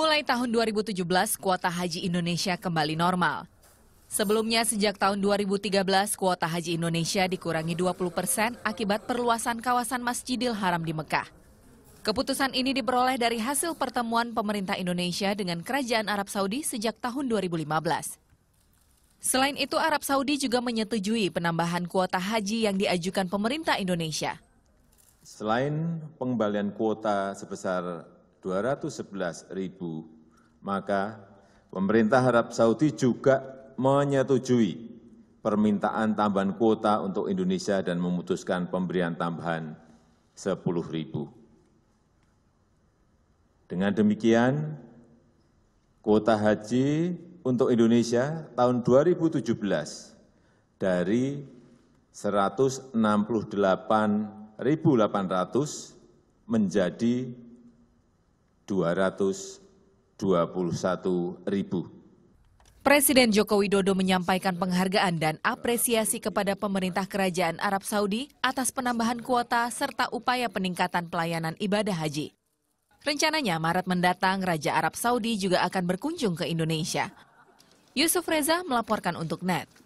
Mulai tahun 2017, kuota haji Indonesia kembali normal. Sebelumnya, sejak tahun 2013, kuota haji Indonesia dikurangi 20 persen akibat perluasan kawasan Masjidil Haram di Mekah. Keputusan ini diperoleh dari hasil pertemuan pemerintah Indonesia dengan Kerajaan Arab Saudi sejak tahun 2015. Selain itu, Arab Saudi juga menyetujui penambahan kuota haji yang diajukan pemerintah Indonesia. Selain pengembalian kuota sebesar dua ratus sebelas ribu maka pemerintah arab saudi juga menyetujui permintaan tambahan kuota untuk Indonesia dan memutuskan pemberian tambahan 10 ribu. Dengan demikian, kuota haji untuk Indonesia tahun 2017 dari 168.800 menjadi 221 ribu. Presiden Joko Widodo menyampaikan penghargaan dan apresiasi kepada pemerintah kerajaan Arab Saudi atas penambahan kuota serta upaya peningkatan pelayanan ibadah haji. Rencananya Maret mendatang Raja Arab Saudi juga akan berkunjung ke Indonesia. Yusuf Reza melaporkan untuk NET.